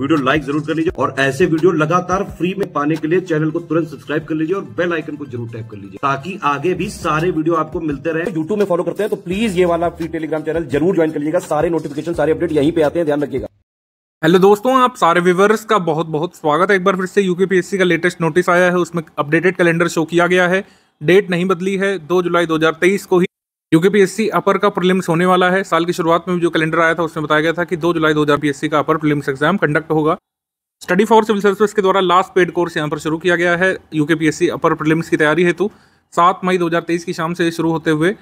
video like जरूर कर लीजिए और ऐसे वीडियो लगातार फ्री में पाने के लिए चैनल को तुरंत सब्सक्राइब कर लीजिए और बेल आइकन को जरूर टैप कर लीजिए ताकि आगे भी सारे वीडियो आपको मिलते रहे यूट्यूब में फॉलो करते हैं तो प्लीज ये वाला फ्री टेलीग्राम चैनल जरूर ज्वाइन कर लीजिएगा सारे नोटिफिकेशन सारे अपडेट यहीं पे आते हैं ध्यान रखिएगा हेलो दोस्तों आप सारे व्यूवर्स का बहुत बहुत स्वागत है एक बार फिर से यूपीपीएससी का लेटेस्ट नोटिस आया है उसमें अपडेटेड कैलेंडर शो किया गया है डेट नहीं बदली है दो जुलाई दो को ही यूके अपर का प्रीलिम्स होने वाला है साल की शुरुआत में जो कैलेंडर आया था उसमें बताया गया था कि दो जुलाई 2000 का अपर प्रीलिम्स एग्जाम कंडक्ट होगा स्टडी फॉर सिविल सर्विस के द्वारा लास्ट पेड कोर्स यहाँ पर शुरू किया गया है यूके अपर प्रीलिम्स की तैयारी हेतु सात मई दो की शाम से शुरू होते हुए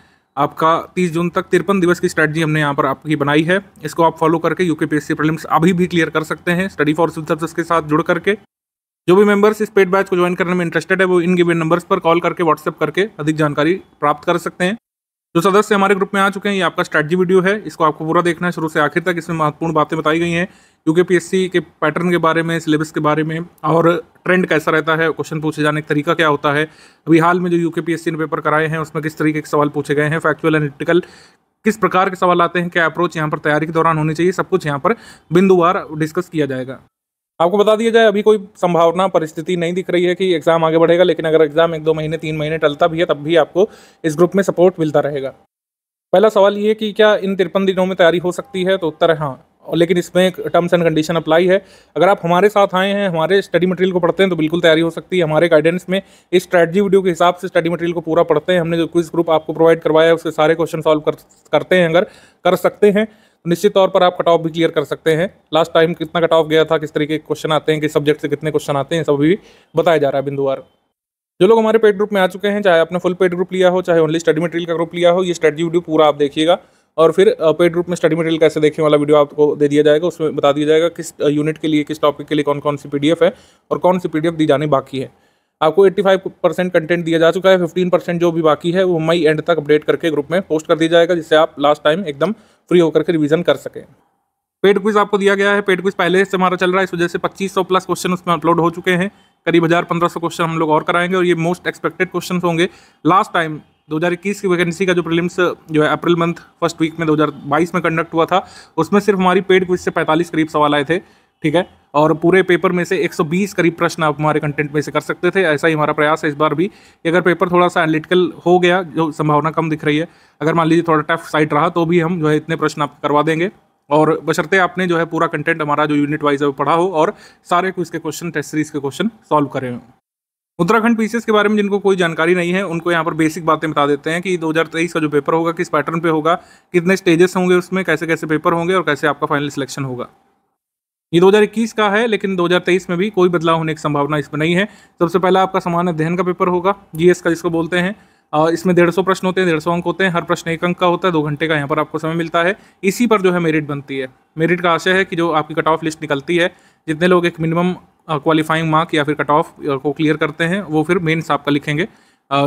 आपका 30 जून तक तिरपन दिवस की स्ट्रैटेजी हमने यहाँ पर आपकी बनाई है इसको आप फॉलो करके यूके पी प्रीलिम्स अभी भी क्लियर कर सकते हैं स्टडी फॉर सिविल सर्विस के साथ जुड़ करके जो भी मेंबर्स इस पेड बैच को ज्वाइन करने में इंटरेस्टेड है वो इन गिवन नंबर्स पर कॉल करके व्हाट्सएप करके अधिक जानकारी प्राप्त कर सकते हैं जो सदस्य हमारे ग्रुप में आ चुके हैं ये आपका स्ट्रैटी वीडियो है इसको आपको पूरा देखना है शुरू से आखिर तक इसमें महत्वपूर्ण बातें बताई गई हैं यूके पीएससी के पैटर्न के बारे में सिलेबस के बारे में और ट्रेंड कैसा रहता है क्वेश्चन पूछे जाने का तरीका क्या होता है अभी हाल में जो यूके के ने पेपर कराए हैं उसमें किस तरीके के सवाल पूछे गए हैं फैक्चुअल एनिटिकल किस प्रकार के सवाल आते हैं क्या अप्रोच यहाँ पर तैयारी के दौरान होनी चाहिए सब कुछ यहाँ पर बिंदुवार डिस्कस किया जाएगा आपको बता दिया जाए अभी कोई संभावना परिस्थिति नहीं दिख रही है कि एग्ज़ाम आगे बढ़ेगा लेकिन अगर एग्ज़ाम एक दो महीने तीन महीने टलता भी है तब भी आपको इस ग्रुप में सपोर्ट मिलता रहेगा पहला सवाल ये कि क्या इन तिरपन दिनों में तैयारी हो सकती है तो उत्तर है हाँ और लेकिन इसमें एक टर्म्स एंड कंडीशन अप्लाई है अगर आप हमारे साथ आए हैं हमारे स्टडी मटेरियल को पढ़ते हैं तो बिल्कुल तैयारी हो सकती है हमारे गाइडेंस में इस स्ट्रैटजी वीडियो के हिसाब से स्टडी मटेरियल को पूरा पढ़ते हैं हमने जो क्विज ग्रुप आपको प्रोवाइड करवाया है उसके सारे क्वेश्चन सॉल्व कर, करते हैं अगर कर सकते हैं निश्चित तौर पर आप कट ऑफ भी क्लियर कर सकते हैं लास्ट टाइम कितना कट ऑफ गया था किस तरीके के क्वेश्चन आते हैं किस सब्जेक्ट से कितने क्वेश्चन आते हैं सब भी बताया जा रहा है बिंदुवार जो लोग हमारे पेड ग्रुप में आ चुके हैं चाहे आपने फुल पेड ग्रुप लिया हो चाहे ओनली स्टडी मटेरियल का ग्रुप लिया हो ये स्टडी वीडियो पूरा आप देखिएगा और फिर पेड ग्रुप में स्टडी मटेरियल कैसे देखने वाला वीडियो आपको दे दिया जाएगा उसमें बता दिया जाएगा किस यूनिट के लिए किस टॉपिक के लिए कौन कौन सी पी है और कौन सी पी दी जानी बाकी है आपको 85 परसेंट कंटेंट दिया जा चुका है 15 परसेंट जो भी बाकी है वो मई एंड तक अपडेट करके ग्रुप में पोस्ट कर दिया जाएगा जिससे आप लास्ट टाइम एकदम फ्री होकर के रिवीजन कर सकें पेड क्विज आपको दिया गया है पेड क्विज पहले से हमारा चल रहा है इस वजह से 2500 प्लस क्वेश्चन उसमें अपलोड हो चुके हैं करीब हज़ार पंद्रह सौ क्वेश्चन हम लोग और कराएंगे और ये मोस्ट एक्सपेक्टेड क्वेश्चन होंगे लास्ट टाइम 2021 की वैकेंसी का जो प्रीलिम्स जो है अप्रैल मंथ फर्स्ट वीक में 2022 में कंडक्ट हुआ था उसमें सिर्फ हमारी पेड क्विज से 45 करीब सवाल आए थे ठीक है और पूरे पेपर में से 120 करीब प्रश्न आप हमारे कंटेंट में से कर सकते थे ऐसा ही हमारा प्रयास है इस बार भी कि अगर पेपर थोड़ा सा एनालिटिकल हो गया जो संभावना कम दिख रही है अगर मान लीजिए थोड़ा टफ साइट रहा तो भी हम जो है इतने प्रश्न आप करवा देंगे और बशर्ते आपने जो है पूरा कंटेंट हमारा जो यूनिट वाइज है वो पढ़ा हो और सारे को इसके क्वेश्चन टेस्ट सीरीज के क्वेश्चन सॉल्व करे हों उत्तराखंड पीसीएस के बारे में जिनको कोई जानकारी नहीं है उनको यहाँ पर बेसिक बातें बता देते हैं कि 2023 का जो पेपर होगा किस पैटर्न पे होगा कितने स्टेजेस होंगे उसमें कैसे कैसे पेपर होंगे और कैसे आपका फाइनल सिलेक्शन होगा ये 2021 का है लेकिन 2023 में भी कोई बदलाव होने की संभावना इसमें नहीं है सबसे पहला आपका समान अध्ययन का पेपर होगा जीएस का जिसको बोलते हैं और इसमें डेढ़ सौ प्रश्न होते हैं डेढ़ सौ अंक होते हैं हर प्रश्न एक अंक का होता है दो घंटे का यहाँ पर आपको समय मिलता है इसी पर जो है मेरिट बनती है मेरिट का आशय है कि जो आपकी कट ऑफ लिस्ट निकलती है जितने लोग एक मिनिमम क्वालिफाइंग मार्क या फिर कट ऑफ को क्लियर करते हैं वो फिर मेन्स आपका लिखेंगे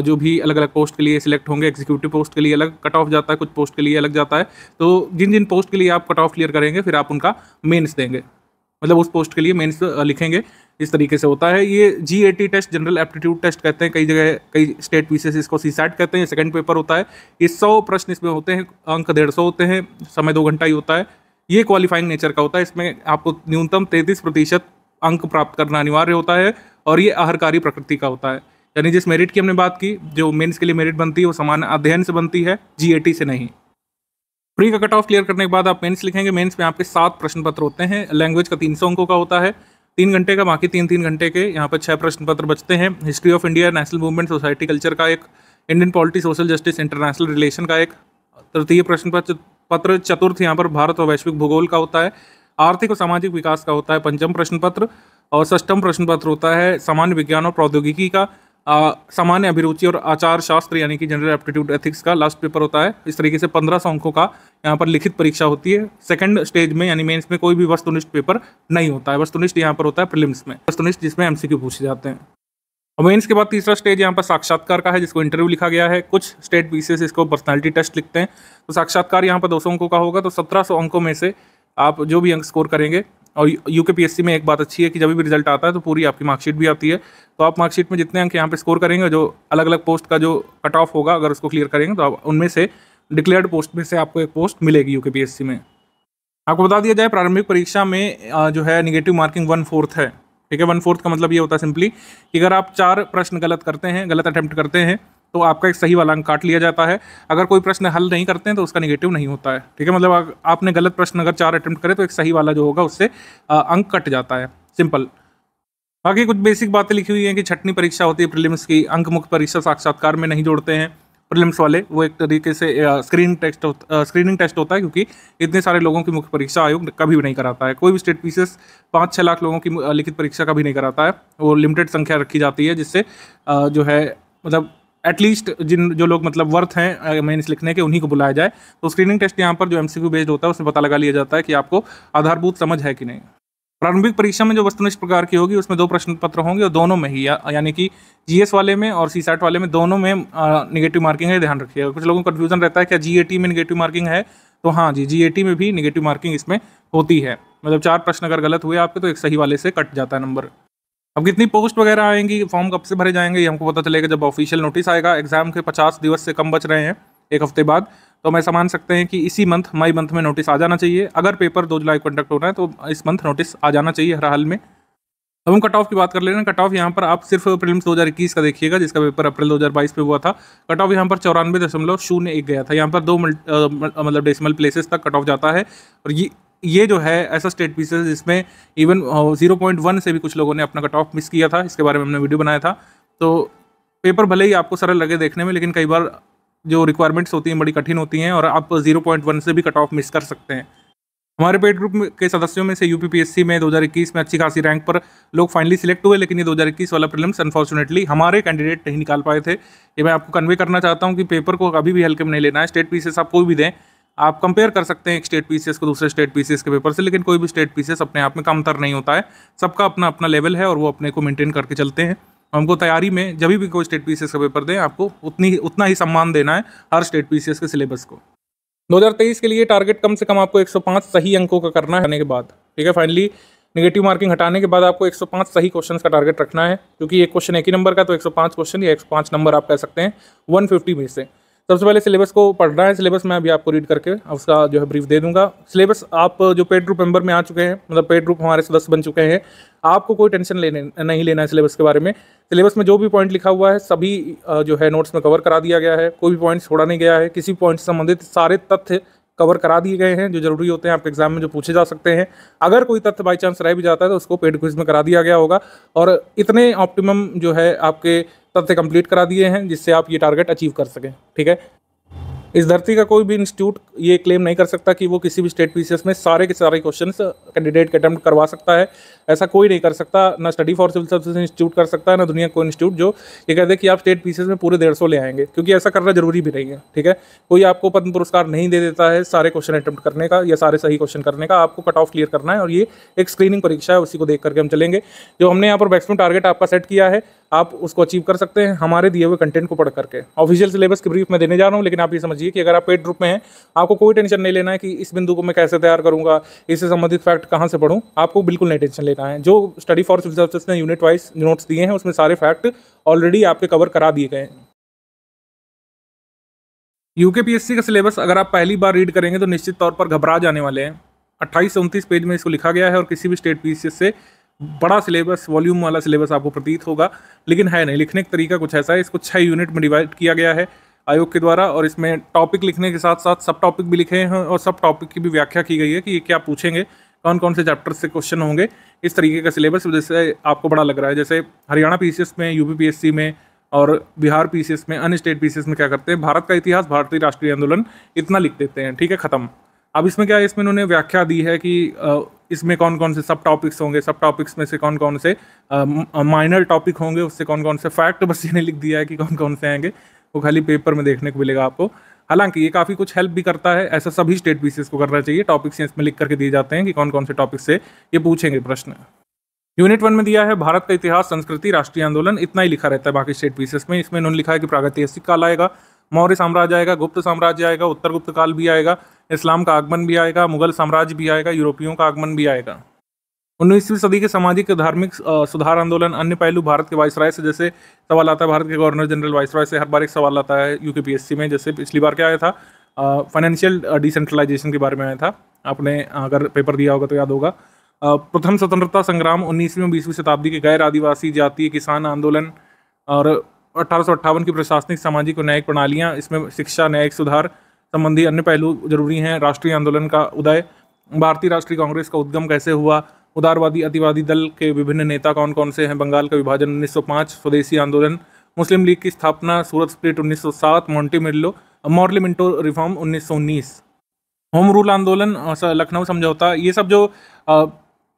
जो भी अलग अलग पोस्ट के लिए सिलेक्ट होंगे एग्जीक्यूटिव पोस्ट के लिए अलग कट ऑफ जाता है कुछ पोस्ट के लिए अलग जाता है तो जिन जिन पोस्ट के लिए आप कट ऑफ क्लियर करेंगे फिर आप उनका मेन्स देंगे मतलब उस पोस्ट के लिए मेन्स लिखेंगे इस तरीके से होता है ये G A T test general aptitude test कहते हैं कई जगह कई स्टेट पीसेस इसको सी सैट कहते हैं सेकंड पेपर होता है ये सौ प्रश्न इसमें होते हैं अंक डेढ़ सौ होते हैं समय दो घंटा ही होता है ये क्वालिफाइंग नेचर का होता है इसमें आपको न्यूनतम तैंतीस प्रतिशत अंक प्राप्त करना अनिवार्य होता है और ये आहरकारी प्रकृति का होता है यानी जिस मेरिट की हमने बात की जो मेन्स के लिए मेरिट बनती है वो समान अध्ययन से बनती है जी से नहीं प्री का कट ऑफ क्लियर करने के बाद आप मेंस लिखेंगे मेंस में आपके सात प्रश्न पत्र होते हैं लैंग्वेज का तीन सौ अंकों का होता है तीन घंटे का बाकी तीन तीन घंटे के यहाँ पर छः प्रश्न पत्र बचते हैं history of India national movement society culture का एक Indian polity social justice international relation का एक तृतीय प्रश्न पत्र चतुर्थ यहाँ पर भारत और वैश्विक भूगोल का होता है आर्थिक और सामाजिक विकास का होता है पंचम प्रश्न पत्र और षष्टम प्रश्न पत्र होता है सामान्य विज्ञान और प्रौद्योगिकी का सामान्य अभिरुचि और आचार शास्त्र यानी कि जनरल एप्टीट्यूड एथिक्स का लास्ट पेपर होता है इस तरीके से पंद्रह सौ अंकों का यहाँ पर लिखित परीक्षा होती है सेकंड स्टेज में यानी मेंस में कोई भी वस्तुनिष्ठ पेपर नहीं होता है वस्तुनिष्ठ यहाँ पर होता है प्रिलिम्स में वस्तुनिष्ठ जिसमें एमसीक्यू पूछे जाते हैं और मेन्स के बाद तीसरा स्टेज यहाँ पर साक्षात्कार का है जिसको इंटरव्यू लिखा गया है कुछ स्टेट पीसेस इसको पर्सनैलिटी टेस्ट लिखते हैं तो साक्षात्कार यहाँ पर दो अंकों का होगा तो सत्रह अंकों में से आप जो भी अंक स्कोर करेंगे और यू के पी में एक बात अच्छी है कि जब भी रिजल्ट आता है तो पूरी आपकी मार्कशीट भी आती है तो आप मार्कशीट में जितने अंक यहाँ पे स्कोर करेंगे जो अलग अलग पोस्ट का जो कट ऑफ होगा अगर उसको क्लियर करेंगे तो आप उनमें से डिक्लेयर्ड पोस्ट में से आपको एक पोस्ट मिलेगी यू में आपको बता दिया जाए प्रारंभिक परीक्षा में जो है निगेटिव मार्किंग वन फोर्थ है ठीक है वन फोर्थ का मतलब ये होता है सिंपली कि अगर आप चार प्रश्न गलत करते हैं गलत अटैम्प्ट करते हैं तो आपका एक सही वाला अंक काट लिया जाता है अगर कोई प्रश्न हल नहीं करते हैं तो उसका निगेटिव नहीं होता है ठीक है मतलब आपने गलत प्रश्न अगर चार अटैम्प्ट करें तो एक सही वाला जो होगा उससे अंक कट जाता है सिंपल बाकी कुछ बेसिक बातें लिखी हुई हैं कि छठनी परीक्षा होती है प्रिलिम्स की अंक मुक्त परीक्षा साक्षात्कार में नहीं जोड़ते हैं प्रिलिम्स वाले वो एक तरीके से स्क्रीन टेस्ट स्क्रीनिंग टेस्ट होता है क्योंकि इतने सारे लोगों की मुख्य परीक्षा आयोग कभी भी नहीं कराता है कोई भी स्टेट पीसेस पाँच छः लाख लोगों की लिखित परीक्षा कभी नहीं कराता है वो लिमिटेड संख्या रखी जाती है जिससे जो है मतलब एटलीस्ट जिन जो लोग मतलब वर्थ हैं मेन्स लिखने के उन्हीं को बुलाया जाए तो स्क्रीनिंग टेस्ट यहाँ पर जो एम बेस्ड होता है उसमें पता लगा लिया जाता है कि आपको आधारभूत समझ है कि नहीं प्रारंभिक परीक्षा में जो वस्तुनिष्ठ प्रकार की होगी उसमें दो प्रश्न पत्र होंगे और दोनों में ही या, यानी कि जीएस वाले में और सी सैट वाले में दोनों में निगेटिव मार्किंग है ध्यान रखिएगा कुछ लोगों को कन्फ्यूजन रहता है क्या जी में निगेटिव मार्किंग है तो हाँ जी जी में भी निगेटिव मार्किंग इसमें होती है मतलब चार प्रश्न अगर गलत हुए आपके तो एक सही वाले से कट जाता है नंबर अब कितनी पोस्ट वगैरह आएंगी फॉर्म कब से भरे जाएंगे ये हमको पता चलेगा जब ऑफिशियल नोटिस आएगा एग्जाम के पचास दिवस से कम बच रहे हैं एक हफ्ते बाद तो मैं मान सकते हैं कि इसी मंथ मई मंथ में नोटिस आ जाना चाहिए अगर पेपर दो जुलाई कंडक्ट हो रहा है तो इस मंथ नोटिस आ जाना चाहिए हर हाल में अब हम कट ऑफ की बात कर ले रहे हैं कट ऑफ यहाँ पर आप सिर्फ हज़ार 2021 का देखिएगा जिसका पेपर अप्रैल 2022 में हुआ था कट ऑफ यहाँ पर चौरानवे दशमलव शून्य एक गया था यहाँ पर दो मतलब डेसिमल प्लेसेस तक कट ऑफ जाता है और ये ये जो है ऐसा स्टेट पीस जिसमें इवन जीरो पॉइंट वन से भी कुछ लोगों ने अपना कट ऑफ मिस किया था इसके बारे में हमने वीडियो बनाया था तो पेपर भले ही आपको सरल लगे देखने में लेकिन कई बार जो रिक्वायरमेंट्स होती हैं बड़ी कठिन होती हैं और आप जीरो पॉइंट वन से भी कट ऑफ मिस कर सकते हैं हमारे पेड ग्रुप के सदस्यों में से यूपीपीएससी में दो में अच्छी खासी रैंक पर लोग फाइनली सिलेक्ट हुए लेकिन ये दो वाला प्रीलिम्स अनफॉर्चुनेटली हमारे कैंडिडेट नहीं निकाल पाए थे ये मैं आपको कन्वे करना चाहता हूँ कि पेपर को कभी भी हल्के में नहीं लेना है स्टेट पीसेस आप कोई भी दें आप कंपेयर कर सकते हैं एक स्टेट पीसीएस को दूसरे स्टेट पीसीएस के पेपर से लेकिन कोई भी स्टेट पीसीएस अपने आप में कमतर नहीं होता है सबका अपना अपना लेवल है और वो अपने को मेंटेन करके चलते हैं हमको तैयारी में जब भी कोई स्टेट पीसीएस का पेपर दें आपको उतनी उतना ही सम्मान देना है हर स्टेट पी के सिलेबस को 2023 के लिए टारगेट कम से कम आपको 105 सही अंकों का करना है के बाद ठीक है फाइनली नेगेटिव मार्किंग हटाने के बाद आपको 105 सही क्वेश्चंस का टारगेट रखना है क्योंकि एक क्वेश्चन एक ही नंबर का तो 105 क्वेश्चन या 105 नंबर आप कह सकते हैं 150 में से सबसे पहले सिलेबस को पढ़ना है सिलेबस मैं अभी आपको रीड करके उसका जो है ब्रीफ दे दूंगा सिलेबस आप जो पेड ग्रुप मेंबर में आ चुके हैं मतलब पेड ग्रुप हमारे सदस्य बन चुके हैं आपको कोई टेंशन लेने नहीं लेना है सिलेबस के बारे में सिलेबस में जो भी पॉइंट लिखा हुआ है सभी जो है नोट्स में कवर करा दिया गया है कोई भी पॉइंट छोड़ा नहीं गया है किसी पॉइंट से संबंधित सारे तथ्य कवर करा दिए गए हैं जो जरूरी होते हैं आपके एग्जाम में जो पूछे जा सकते हैं अगर कोई तथ्य बाई चांस रह भी जाता है तो उसको पेड क्विज में करा दिया गया होगा और इतने ऑप्टिमम जो है आपके तब से कंप्लीट करा दिए हैं जिससे आप ये टारगेट अचीव कर सकें ठीक है इस धरती का कोई भी इंस्टीट्यूट ये क्लेम नहीं कर सकता कि वो किसी भी स्टेट पीसीएस में सारे के सारे क्वेश्चन कैंडिडेट के अटैम्प्ट करवा सकता है ऐसा कोई नहीं कर सकता ना study for civil service institute कर सकता है ना दुनिया कोई इंस्टीट्यूट जो ये कहते हैं कि आप स्टेट पीसीएस में पूरे डेढ़ सौ ले आएंगे क्योंकि ऐसा करना जरूरी भी नहीं है ठीक है कोई आपको पद्म पुरस्कार नहीं दे देता है सारे क्वेश्चन अटैम्प्ट करने का या सारे सही क्वेश्चन करने का आपको कट ऑफ क्लियर करना है और ये एक स्क्रीनिंग परीक्षा है उसी को देख करके हम चलेंगे जो हमने यहाँ पर मैक्सिमम टारगेट आपका सेट किया है आप उसको अचीव कर सकते हैं हमारे दिए हुए कंटेंट को पढ़ करके ऑफिशियल सिलेबस की ब्रीफ मैं देने जा रहा हूँ लेकिन आप ये समझिए कि अगर आप पेड ग्रुप में हैं आपको कोई टेंशन नहीं लेना है कि इस बिंदु को मैं कैसे तैयार करूँगा इससे संबंधित फैक्ट कहाँ से पढ़ूँ आपको बिल्कुल नहीं टेंशन लेना है जो स्टडी फॉर सिविल सर्विस ने यूनिट वाइज नोट्स दिए हैं उसमें सारे फैक्ट ऑलरेडी आपके कवर करा दिए गए हैं यूके सी का सिलेबस अगर आप पहली बार रीड करेंगे तो निश्चित तौर पर घबरा जाने वाले हैं अट्ठाईस से उनतीस पेज में इसको लिखा गया है और किसी भी स्टेट पी से बड़ा सिलेबस वॉल्यूम वाला सिलेबस आपको प्रतीत होगा लेकिन है नहीं लिखने का तरीका कुछ ऐसा है इसको छः यूनिट में डिवाइड किया गया है आयोग के द्वारा और इसमें टॉपिक लिखने के साथ साथ सब टॉपिक भी लिखे हैं और सब टॉपिक की भी व्याख्या की गई है कि ये क्या पूछेंगे कौन कौन से चैप्टर से क्वेश्चन होंगे इस तरीके का सिलेबस जैसे आपको बड़ा लग रहा है जैसे हरियाणा पी में यूपी पी में और बिहार पी में अन्य स्टेट पी में क्या करते हैं भारत का इतिहास भारतीय राष्ट्रीय आंदोलन इतना लिख देते हैं ठीक है ख़त्म अब इसमें क्या है इसमें उन्होंने व्याख्या दी है कि इसमें कौन कौन से सब टॉपिक्स होंगे सब टॉपिक्स में से कौन कौन से माइनर टॉपिक होंगे उससे कौन कौन से फैक्ट बस इन्हें लिख दिया है कि कौन कौन से आएंगे वो खाली पेपर में देखने को मिलेगा आपको हालांकि ये काफ़ी कुछ हेल्प भी करता है ऐसा सभी स्टेट पीसीएस को करना चाहिए टॉपिक्स इसमें लिख करके दिए जाते हैं कि कौन कौन से टॉपिक से ये पूछेंगे प्रश्न यूनिट वन में दिया है भारत का इतिहास संस्कृति राष्ट्रीय आंदोलन इतना ही लिखा रहता है बाकी स्टेट पीसेस में इसमें उन्होंने लिखा है कि प्रागैतिहासिक काल आएगा मौर्य साम्राज्य आएगा गुप्त साम्राज्य आएगा उत्तर गुप्त काल भी आएगा इस्लाम का आगमन भी आएगा मुगल साम्राज्य भी आएगा यूरोपियों का आगमन भी आएगा उन्नीसवीं सदी के सामाजिक धार्मिक सुधार आंदोलन अन्य पहलू भारत के वायसराय से जैसे सवाल आता है भारत के गवर्नर जनरल वायसराय से हर बार एक सवाल आता है यू में जैसे पिछली बार क्या आया था फाइनेंशियल डिसेंट्रलाइजेशन के बारे में आया था आपने अगर पेपर दिया होगा तो याद होगा प्रथम स्वतंत्रता संग्राम उन्नीसवीं और बीसवीं शताब्दी के गैर आदिवासी जातीय किसान आंदोलन और अठारह की प्रशासनिक सामाजिक और न्यायिक प्रणालियाँ इसमें शिक्षा न्यायिक सुधार संबंधी अन्य पहलू जरूरी हैं राष्ट्रीय आंदोलन का उदय भारतीय राष्ट्रीय कांग्रेस का उद्गम कैसे हुआ उदारवादी अतिवादी दल के विभिन्न नेता कौन कौन से हैं बंगाल का विभाजन 1905 स्वदेशी आंदोलन मुस्लिम लीग की स्थापना सूरत स्प्लिट 1907 मॉन्टेमिल्लो मॉर्लिमिंटो रिफॉर्म 1919 होम रूल आंदोलन लखनऊ समझौता ये सब जो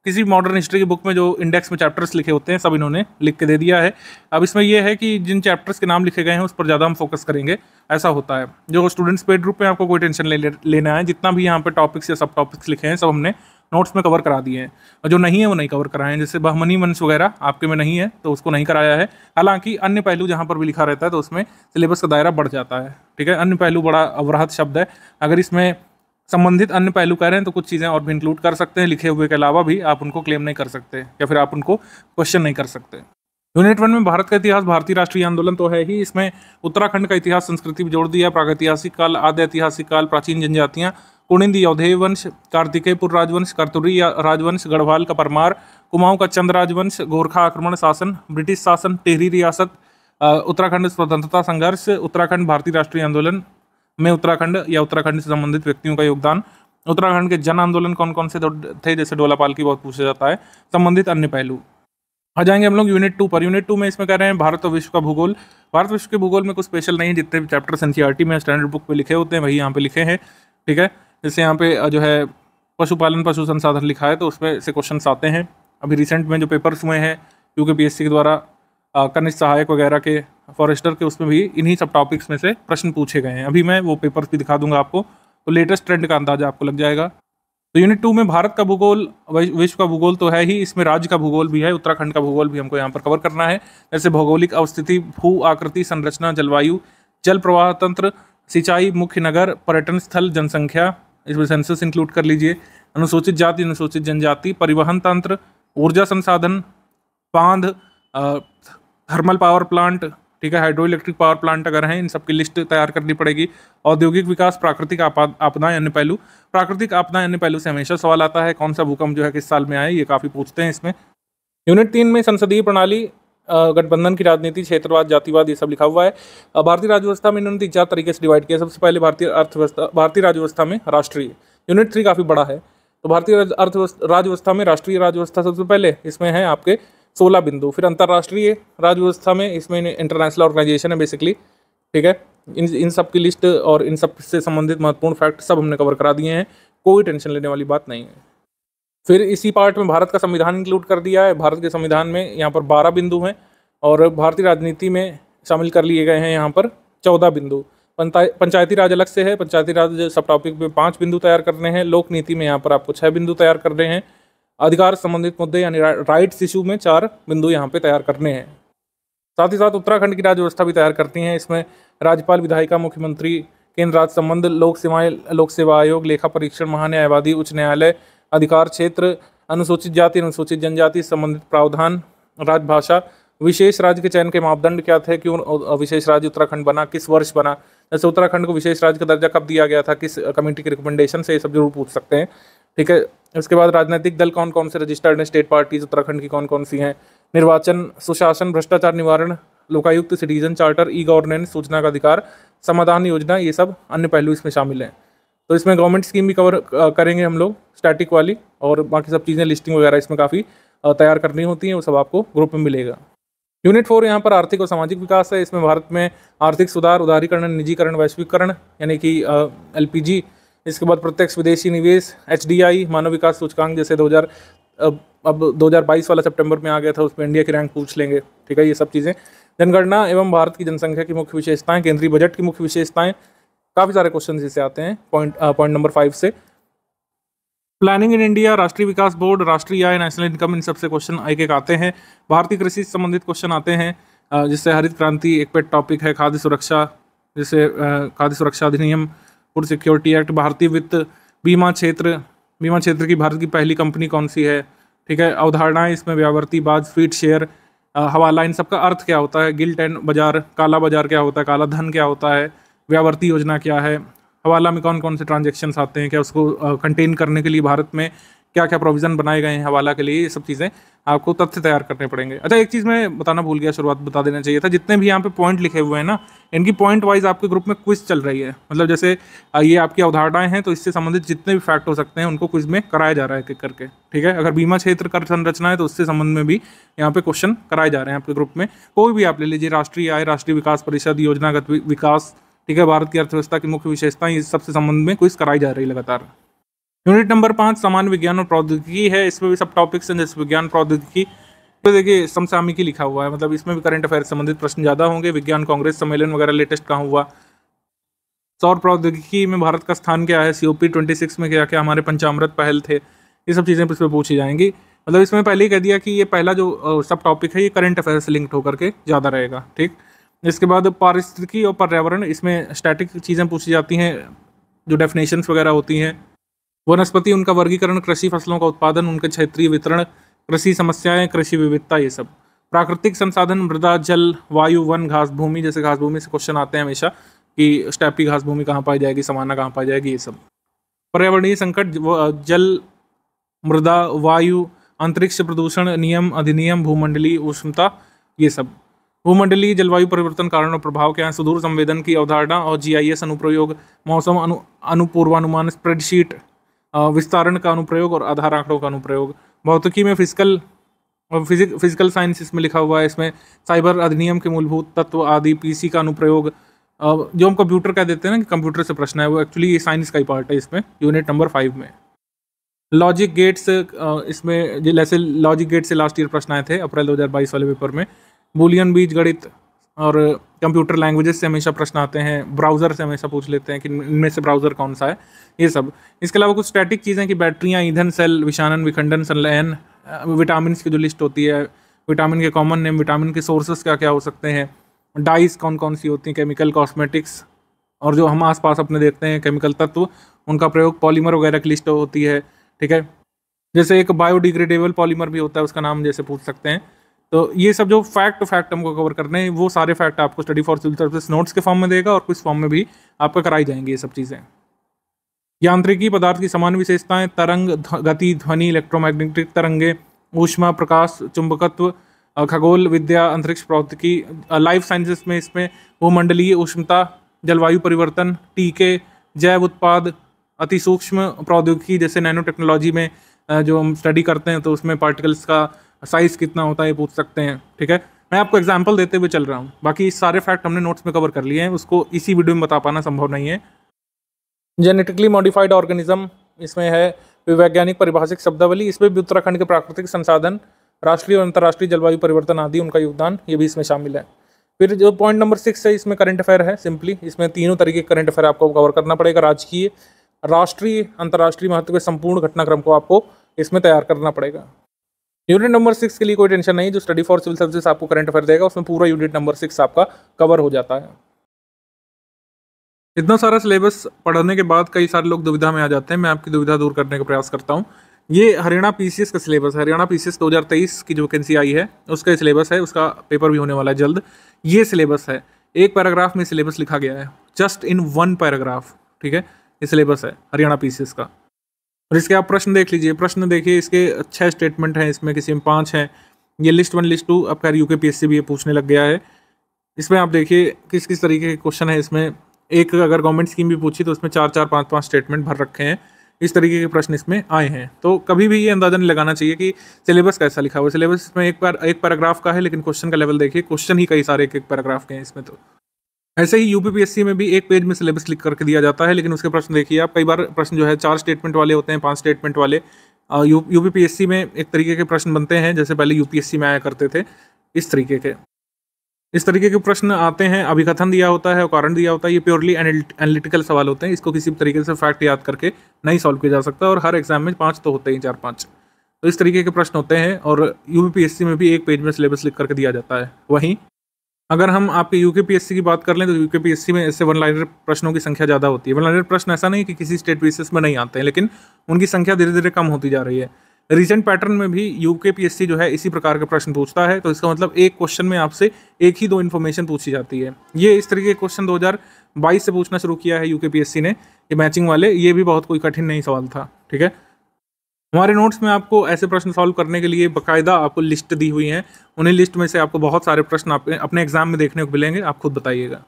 किसी मॉडर्न हिस्ट्री की बुक में जो इंडेक्स में चैप्टर्स लिखे होते हैं सब इन्होंने लिख के दे दिया है अब इसमें यह है कि जिन चैप्टर्स के नाम लिखे गए हैं उस पर ज़्यादा हम फोकस करेंगे ऐसा होता है जो स्टूडेंट्स पेड रूप में आपको कोई टेंशन ले लेना है जितना भी यहाँ पर टॉपिक्स या सब टॉपिक्स लिखे हैं सब हमने नोट्स में कवर करा दिए हैं और जो नहीं है वो नहीं कवर कराए हैं जैसे बहमनी वंश वगैरह आपके में नहीं है तो उसको नहीं कराया है हालांकि अन्य पहलू जहाँ पर भी लिखा रहता है तो उसमें सिलेबस का दायरा बढ़ जाता है ठीक है अन्य पहलू बड़ा अवराहत शब्द है अगर इसमें संबंधित अन्य पहलू कह रहे हैं तो कुछ चीज़ें और भी इंक्लूड कर सकते हैं लिखे हुए के अलावा भी आप उनको क्लेम नहीं कर सकते या फिर आप उनको क्वेश्चन नहीं कर सकते यूनिट वन में भारत का इतिहास भारतीय राष्ट्रीय आंदोलन तो है ही इसमें उत्तराखंड का इतिहास संस्कृति भी जोड़ दिया प्रागैतिहासिक काल आदि ऐतिहासिक काल प्राचीन जनजातियाँ कुणिंद यौधेय वंश कार्तिकेयपुर राजवंश करतुरी राजवंश गढ़वाल का परमार कुमाऊं का चंद राजवंश गोरखा आक्रमण शासन ब्रिटिश शासन टेहरी रियासत उत्तराखंड स्वतंत्रता संघर्ष उत्तराखंड भारतीय राष्ट्रीय आंदोलन में उत्तराखंड या उत्तराखंड से संबंधित व्यक्तियों का योगदान उत्तराखंड के जन आंदोलन कौन कौन से थे जैसे डोलापाल की बहुत पूछा जाता है संबंधित अन्य पहलू आ जाएंगे हम लोग यूनिट टू पर यूनिट टू में इसमें कह रहे हैं भारत और विश्व का भूगोल भारत विश्व के भूगोल में कुछ स्पेशल नहीं है जितने चैप्टर एन में स्टैंडर्ड बुक पर लिखे होते हैं वही यहाँ पे लिखे हैं ठीक है जैसे यहाँ पे जो है पशुपालन पशु संसाधन लिखा है तो उसमें से क्वेश्चन आते हैं अभी रिसेंट में जो पेपर्स हुए हैं यू के के द्वारा कनिष्ठ सहायक वगैरह के फॉरेस्टर के उसमें भी इन्हीं सब टॉपिक्स में से प्रश्न पूछे गए हैं अभी मैं वो पेपर्स भी दिखा दूंगा आपको तो लेटेस्ट ट्रेंड का अंदाजा आपको लग जाएगा तो यूनिट टू में भारत का भूगोल विश्व का भूगोल तो है ही इसमें राज्य का भूगोल भी है उत्तराखंड का भूगोल भी हमको यहाँ पर कवर करना है जैसे भौगोलिक अवस्थिति भू आकृति संरचना जलवायु जल प्रवाह तंत्र सिंचाई मुख्य नगर पर्यटन स्थल जनसंख्या इसमें सेंसस इंक्लूड कर लीजिए अनुसूचित जाति अनुसूचित जनजाति परिवहन तंत्र ऊर्जा संसाधन बांध थर्मल पावर प्लांट ठीक है हाइड्रो इलेक्ट्रिक पावर प्लांट अगर हैं इन सबकी लिस्ट तैयार करनी पड़ेगी औद्योगिक विकास प्राकृतिक आपदा अन्य पहलू प्राकृतिक आपदा अन्य पहलू से हमेशा सवाल आता है कौन सा भूकंप जो है किस साल में आए ये काफ़ी पूछते हैं इसमें यूनिट तीन में संसदीय प्रणाली गठबंधन की राजनीति क्षेत्रवाद जातिवाद ये सब लिखा हुआ है भारतीय व्यवस्था में इन्होंने चार तरीके से डिवाइड किया सबसे पहले भारतीय अर्थव्यवस्था भारतीय राज्यव्यवस्था में राष्ट्रीय यूनिट थ्री काफ़ी बड़ा है तो भारतीय अर्थव्यवस्था व्यवस्था में राष्ट्रीय व्यवस्था सबसे पहले इसमें है आपके सोलह बिंदु फिर अंतर्राष्ट्रीय राज्य व्यवस्था में इसमें इंटरनेशनल ऑर्गेनाइजेशन है बेसिकली ठीक है इन इन सब की लिस्ट और इन सब से संबंधित महत्वपूर्ण फैक्ट सब हमने कवर करा दिए हैं कोई टेंशन लेने वाली बात नहीं है फिर इसी पार्ट में भारत का संविधान इंक्लूड कर दिया है भारत के संविधान में यहाँ पर बारह बिंदु हैं और भारतीय राजनीति में शामिल कर लिए गए हैं यहाँ पर चौदह बिंदु पंचायती राज अलग से है पंचायती राज सब टॉपिक में पाँच बिंदु तैयार करने हैं लोक नीति में यहाँ पर आपको छः बिंदु तैयार करने हैं अधिकार संबंधित मुद्दे यानी राइट्स इशू में चार बिंदु यहाँ पे तैयार करने हैं साथ ही साथ उत्तराखंड की राज्य व्यवस्था भी तैयार करती हैं इसमें राज्यपाल विधायिका मुख्यमंत्री केंद्र राज्य संबंध लोक सेवाएं लोक सेवा आयोग लेखा परीक्षण महान्यायवादी उच्च न्यायालय अधिकार क्षेत्र अनुसूचित जाति अनुसूचित जनजाति संबंधित प्रावधान राजभाषा विशेष राज्य के चयन के मापदंड क्या थे क्यों विशेष राज्य उत्तराखंड बना किस वर्ष बना जैसे उत्तराखंड को विशेष राज्य का दर्जा कब दिया गया था किस कमेटी के रिकमेंडेशन से ये सब जरूर पूछ सकते हैं ठीक है उसके बाद राजनीतिक दल कौन कौन से रजिस्टर्ड हैं स्टेट पार्टीज उत्तराखंड की कौन कौन सी हैं निर्वाचन सुशासन भ्रष्टाचार निवारण Lokayukta citizen charter e governance सूचना का अधिकार समाधान योजना ये सब अन्य पहलू इसमें शामिल हैं तो इसमें गवर्नमेंट स्कीम भी कवर करेंगे हम लोग स्टैटिक वाली और बाकी सब चीज़ें लिस्टिंग वगैरह इसमें काफ़ी तैयार करनी होती हैं वो सब आपको ग्रुप में मिलेगा यूनिट फोर यहाँ पर आर्थिक और सामाजिक विकास है इसमें भारत में आर्थिक सुधार उदारीकरण निजीकरण वैश्वीकरण यानी कि एल इसके बाद प्रत्यक्ष विदेशी निवेश एच मानव विकास सूचकांक जैसे दो अब अब 2022 वाला सितंबर में आ गया था उसमें इंडिया की रैंक पूछ लेंगे ठीक है ये सब चीज़ें जनगणना एवं भारत की जनसंख्या की मुख्य विशेषताएं केंद्रीय बजट की मुख्य विशेषताएं काफ़ी सारे क्वेश्चन इससे आते हैं पॉइंट पॉइंट नंबर फाइव से प्लानिंग इन इंडिया राष्ट्रीय विकास बोर्ड राष्ट्रीय आय नेशनल इनकम इन सबसे क्वेश्चन एक एक आते हैं भारतीय कृषि से संबंधित क्वेश्चन आते हैं uh, जिससे हरित क्रांति एक पेट टॉपिक है खाद्य सुरक्षा जैसे uh, खाद्य सुरक्षा अधिनियम फूड सिक्योरिटी एक्ट भारतीय वित्त बीमा क्षेत्र बीमा क्षेत्र की भारत की पहली कंपनी कौन सी है ठीक है अवधारणाएं इसमें व्यावर्ती बाज फीट शेयर हवाला इन सबका अर्थ क्या होता है गिल्ट एंड बाजार काला बाजार क्या होता है काला धन क्या होता है व्यावर्ती योजना क्या है हवाला में कौन कौन से ट्रांजेक्शन्स आते हैं क्या उसको कंटेन करने के लिए भारत में क्या क्या प्रोविज़न बनाए गए हैं हवाला के लिए ये सब चीज़ें आपको तथ्य तैयार करने पड़ेंगे अच्छा एक चीज़ मैं बताना भूल गया शुरुआत बता देना चाहिए था जितने भी यहाँ पे पॉइंट लिखे हुए हैं ना इनकी पॉइंट वाइज आपके ग्रुप में क्विज चल रही है मतलब जैसे ये आपकी अवधारणाएं हैं तो इससे संबंधित जितने भी फैक्ट हो सकते हैं उनको क्विज में कराया जा रहा है एक करके ठीक है अगर बीमा क्षेत्र कर संरचना है तो उससे संबंध में भी यहाँ पे क्वेश्चन कराए जा रहे हैं आपके ग्रुप में कोई भी आप ले लीजिए राष्ट्रीय आय राष्ट्रीय विकास परिषद योजनागत विकास ठीक है भारत की अर्थव्यवस्था की मुख्य विशेषताएं इस सबसे संबंध में क्विज कराई जा रही है लगातार यूनिट नंबर पाँच सामान्य विज्ञान और प्रौद्योगिकी है इसमें भी सब टॉपिक्स हैं जैसे विज्ञान प्रौद्योगिकी तो देखिए समसामिकी लिखा हुआ है मतलब इसमें भी करंट अफेयर संबंधित प्रश्न ज़्यादा होंगे विज्ञान कांग्रेस सम्मेलन वगैरह लेटेस्ट कहाँ हुआ सौर प्रौद्योगिकी में भारत का स्थान क्या है C O P twenty six में क्या क्या हमारे पंचामृत पहल थे ये सब चीज़ें इसमें पूछी जाएंगी मतलब इसमें पहले ही कह दिया कि ये पहला जो सब टॉपिक है ये करंट अफेयर से लिंक्ड होकर के ज़्यादा रहेगा ठीक इसके बाद पारिस्थितिकी और पर्यावरण इसमें स्टैटिक चीज़ें पूछी जाती हैं जो डेफिनेशंस वगैरह होती हैं वनस्पति उनका वर्गीकरण कृषि फसलों का उत्पादन उनके क्षेत्रीय वितरण कृषि समस्याएं कृषि विविधता ये सब प्राकृतिक संसाधन मृदा जल वायु वन घास भूमि जैसे घास भूमि से क्वेश्चन आते हैं हमेशा कि स्टैपी घास भूमि कहाँ पाई जाएगी समाना कहाँ पाई जाएगी ये सब पर्यावरणीय संकट जल मृदा वायु अंतरिक्ष प्रदूषण नियम अधिनियम भूमंडलीय उष्णता ये सब भूमंडलीय जलवायु परिवर्तन कारण और प्रभाव के यहाँ सुदूर संवेदन की अवधारणा और जीआईएस अनुप्रयोग मौसम अनु अनुपूर्वानुमान स्प्रेडशीट विस्तारण का अनुप्रयोग और आधार आंकड़ों का अनुप्रयोग भौतिकी में फिजिकल फिजिक फिजिकल साइंस इसमें लिखा हुआ है इसमें साइबर अधिनियम के मूलभूत तत्व आदि पीसी का अनुप्रयोग जो हम कंप्यूटर कह देते हैं ना कि कंप्यूटर से प्रश्न है वो एक्चुअली ये साइंस का ही पार्ट है इसमें यूनिट नंबर फाइव में लॉजिक गेट्स इसमें जैसे लॉजिक गेट से लास्ट ईयर प्रश्न आए थे अप्रैल 2022 वाले पेपर में बुलियन बीज गणित और कंप्यूटर लैंग्वेजेस से हमेशा प्रश्न आते हैं ब्राउज़र से हमेशा पूछ लेते हैं कि इनमें से ब्राउज़र कौन सा है ये सब इसके अलावा कुछ स्टैटिक चीज़ें कि बैटरियाँ ईंधन सेल विषाणन विखंडन संलयन विटामिन की जो लिस्ट होती है विटामिन के कॉमन नेम विटामिन के सोर्सेस क्या क्या हो सकते हैं डाइस कौन कौन सी होती हैं केमिकल कॉस्मेटिक्स और जो हम आसपास अपने देखते हैं केमिकल तत्व उनका प्रयोग पॉलीमर वगैरह की लिस्ट होती है ठीक है जैसे एक बायोडिग्रेडेबल पॉलीमर भी होता है उसका नाम जैसे पूछ सकते हैं तो ये सब जो फैक्ट फैक्ट हमको कवर करने हैं वो सारे फैक्ट आपको study for civil service notes के फॉर्म में देगा और कुछ फॉर्म में भी आपका कराई जाएंगी ये सब चीज़ें यांत्रिकी पदार्थ की समान विशेषताएं तरंग गति ध्वनि इलेक्ट्रोमैग्नेटिक तरंगे ऊष्मा प्रकाश चुंबकत्व खगोल विद्या अंतरिक्ष प्रौद्योगिकी लाइफ साइंसेस में इसमें भूमंडलीय उष्णता जलवायु परिवर्तन टीके जैव उत्पाद अति सूक्ष्म प्रौद्योगिकी जैसे नैनो टेक्नोलॉजी में जो हम स्टडी करते हैं तो उसमें पार्टिकल्स का साइज़ कितना होता है ये पूछ सकते हैं ठीक है मैं आपको एग्जाम्पल देते हुए चल रहा हूँ बाकी सारे फैक्ट हमने नोट्स में कवर कर लिए हैं उसको इसी वीडियो में बता पाना संभव नहीं है जेनेटिकली मॉडिफाइड ऑर्गेनिज्म इसमें है वैज्ञानिक परिभाषिक शब्दावली इसमें भी उत्तराखंड के प्राकृतिक संसाधन राष्ट्रीय और अंतर्राष्ट्रीय जलवायु परिवर्तन आदि उनका योगदान ये भी इसमें शामिल है फिर जो पॉइंट नंबर सिक्स है इसमें करंट अफेयर है सिंपली इसमें तीनों तरीके के करंट अफेयर आपको कवर करना पड़ेगा राजकीय राष्ट्रीय अंतर्राष्ट्रीय महत्व के संपूर्ण घटनाक्रम को आपको इसमें तैयार करना पड़ेगा यूनिट नंबर सिक्स के लिए कोई टेंशन नहीं जो स्टडी फॉर सिविल सर्विस आपको करंट अफेयर देगा उसमें पूरा यूनिट नंबर सिक्स आपका कवर हो जाता है इतना सारा सिलेबस पढ़ने के बाद कई सारे लोग दुविधा में आ जाते हैं मैं आपकी दुविधा दूर करने का प्रयास करता हूँ ये हरियाणा पीसीएस का सिलेबस है हरियाणा पीसीएस 2023 की जो वैकेंसी आई है उसका सिलेबस है उसका पेपर भी होने वाला है जल्द ये सिलेबस है एक पैराग्राफ में सिलेबस लिखा गया है जस्ट इन वन पैराग्राफ ठीक है ये सिलेबस है हरियाणा पीसीएस का और इसके आप प्रश्न देख लीजिए प्रश्न देखिए इसके छह स्टेटमेंट हैं इसमें किसी में पाँच हैं ये लिस्ट वन लिस्ट टू अब खैर यू पी एस भी ये पूछने लग गया है इसमें आप देखिए किस किस तरीके के क्वेश्चन है इसमें एक अगर गवर्नमेंट स्कीम भी पूछी तो उसमें चार चार पाँच पाँच स्टेटमेंट भर रखे हैं इस तरीके के प्रश्न इसमें आए हैं तो कभी भी ये अंदाजा नहीं लगाना चाहिए कि सिलेबस कैसा लिखा हुआ है सिलेबस इसमें एक पैर एक पैराग्राफ का है लेकिन क्वेश्चन का लेवल देखिए क्वेश्चन ही कई सारे एक एक पैराग्राफ के हैं इसमें तो ऐसे ही यूपीपीएससी में भी एक पेज में सिलेबस लिख करके दिया जाता है लेकिन उसके प्रश्न देखिए आप कई बार प्रश्न जो है चार स्टेटमेंट वाले होते हैं पांच स्टेटमेंट वाले यू यूपीपीएससी में एक तरीके के प्रश्न बनते हैं जैसे पहले यूपीएससी में आया करते थे इस तरीके के इस तरीके के प्रश्न आते हैं अभिकथन दिया होता है कारण दिया होता है ये प्योरली एनालिटिकल सवाल होते हैं इसको किसी भी तरीके से फैक्ट याद करके नहीं सॉल्व किया जा सकता और हर एग्जाम में पाँच तो होते ही चार पाँच तो इस तरीके के प्रश्न होते हैं और यू में भी एक पेज में सिलेबस लिख करके दिया जाता है वहीं अगर हम आपके यू की बात कर लें तो यू में ऐसे वन लाइनर प्रश्नों की संख्या ज़्यादा होती है वन लाइनर प्रश्न ऐसा नहीं कि किसी स्टेट बेसिस में नहीं आते हैं लेकिन उनकी संख्या धीरे धीरे कम होती जा रही है रीसेंट पैटर्न में भी यू जो है इसी प्रकार के प्रश्न पूछता है तो इसका मतलब एक क्वेश्चन में आपसे एक ही दो इन्फॉर्मेशन पूछी जाती है ये इस तरीके के क्वेश्चन दो से पूछना शुरू किया है यू ने ये मैचिंग वाले ये भी बहुत कोई कठिन नहीं सवाल था ठीक है हमारे नोट्स में आपको ऐसे प्रश्न सॉल्व करने के लिए बाकायदा आपको लिस्ट दी हुई है उन्हीं लिस्ट में से आपको बहुत सारे प्रश्न आप अपने एग्जाम में देखने को मिलेंगे आप खुद बताइएगा